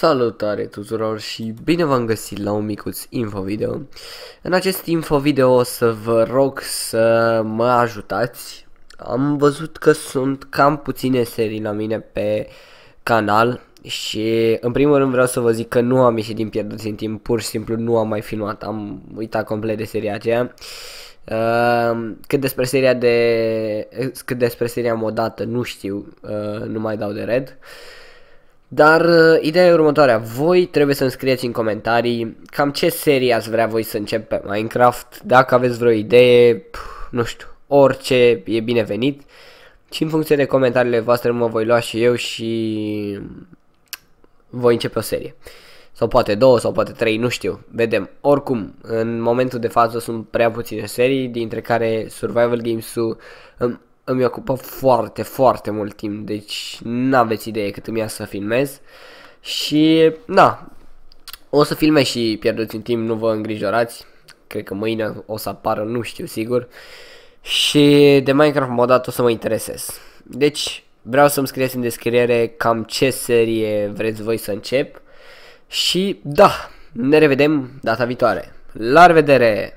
Salutare tuturor și bine v-am găsit la un micuț infovideo. În acest infovideo o să vă rog să mă ajutați. Am văzut că sunt cam puține serii la mine pe canal și în primul rând vreau să vă zic că nu am ieșit din pierdut în timp, pur și simplu nu am mai filmat, am uitat complet de seria aceea. Uh, cât despre seria de cât despre seria modată, nu știu, uh, nu mai dau de red. Uh, dar uh, ideea e următoarea, voi trebuie să-mi scrieți în comentarii cam ce serie ați vrea voi să încep pe Minecraft, dacă aveți vreo idee, pf, nu știu, orice e binevenit și în funcție de comentariile voastre mă voi lua și eu și voi începe o serie. Sau poate două, sau poate trei, nu știu, vedem. Oricum, în momentul de față sunt prea puține serii, dintre care Survival Games-ul îmi ocupă foarte, foarte mult timp, deci n-aveți idee cât îmi ia să filmez. Și, da, o să filmez și pierduți în timp, nu vă îngrijorați. Cred că mâine o să apară, nu știu sigur. Și de Minecraft dat o să mă interesez. Deci, vreau să-mi scrieți în descriere cam ce serie vreți voi să încep. Și, da, ne revedem data viitoare. La revedere!